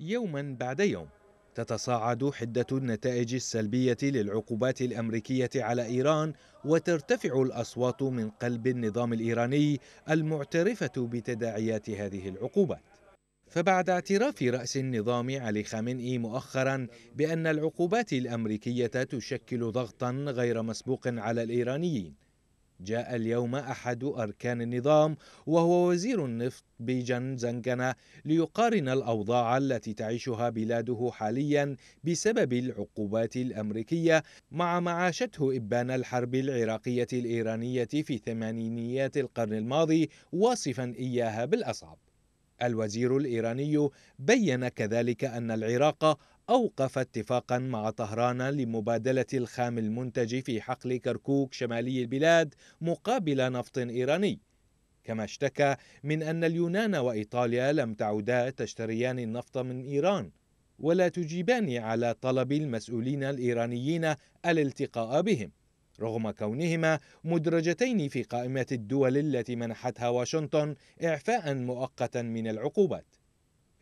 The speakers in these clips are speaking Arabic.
يوما بعد يوم تتصاعد حدة النتائج السلبية للعقوبات الأمريكية على إيران وترتفع الأصوات من قلب النظام الإيراني المعترفة بتداعيات هذه العقوبات فبعد اعتراف رأس النظام علي خامنئي مؤخرا بأن العقوبات الأمريكية تشكل ضغطا غير مسبوق على الإيرانيين جاء اليوم أحد أركان النظام وهو وزير النفط بيجان زنكنة ليقارن الأوضاع التي تعيشها بلاده حاليا بسبب العقوبات الأمريكية مع ما عاشته إبان الحرب العراقية الإيرانية في ثمانينيات القرن الماضي واصفا إياها بالأصعب الوزير الايراني بين كذلك ان العراق اوقف اتفاقا مع طهران لمبادله الخام المنتج في حقل كركوك شمالي البلاد مقابل نفط ايراني كما اشتكى من ان اليونان وايطاليا لم تعودا تشتريان النفط من ايران ولا تجيبان على طلب المسؤولين الايرانيين الالتقاء بهم رغم كونهما مدرجتين في قائمة الدول التي منحتها واشنطن إعفاء مؤقتا من العقوبات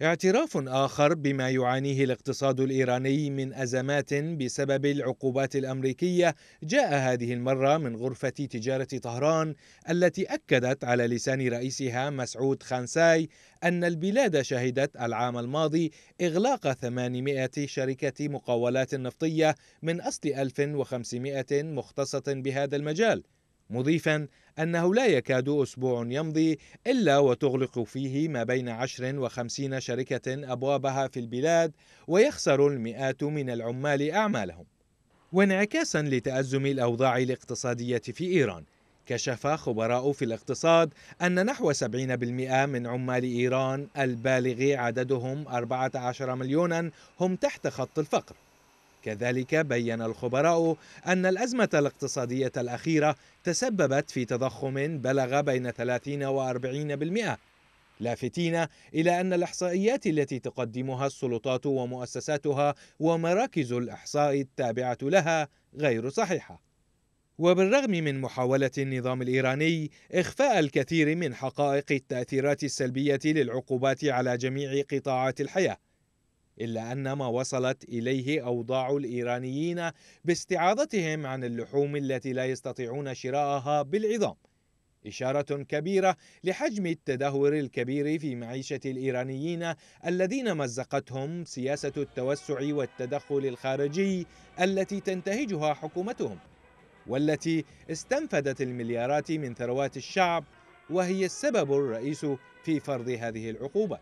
اعتراف آخر بما يعانيه الاقتصاد الإيراني من أزمات بسبب العقوبات الأمريكية جاء هذه المرة من غرفة تجارة طهران التي أكدت على لسان رئيسها مسعود خانساي أن البلاد شهدت العام الماضي إغلاق 800 شركة مقاولات نفطية من أصل 1500 مختصة بهذا المجال مضيفا أنه لا يكاد أسبوع يمضي إلا وتغلق فيه ما بين عشر وخمسين شركة أبوابها في البلاد ويخسر المئات من العمال أعمالهم وانعكاسا لتأزم الأوضاع الاقتصادية في إيران كشف خبراء في الاقتصاد أن نحو 70% من عمال إيران البالغ عددهم 14 مليونا هم تحت خط الفقر كذلك بين الخبراء أن الأزمة الاقتصادية الأخيرة تسببت في تضخم بلغ بين 30 و 40% لافتين إلى أن الإحصائيات التي تقدمها السلطات ومؤسساتها ومراكز الإحصاء التابعة لها غير صحيحة وبالرغم من محاولة النظام الإيراني إخفاء الكثير من حقائق التأثيرات السلبية للعقوبات على جميع قطاعات الحياة إلا أن ما وصلت إليه أوضاع الإيرانيين باستعاضتهم عن اللحوم التي لا يستطيعون شراءها بالعظام إشارة كبيرة لحجم التدهور الكبير في معيشة الإيرانيين الذين مزقتهم سياسة التوسع والتدخل الخارجي التي تنتهجها حكومتهم والتي استنفدت المليارات من ثروات الشعب وهي السبب الرئيس في فرض هذه العقوبة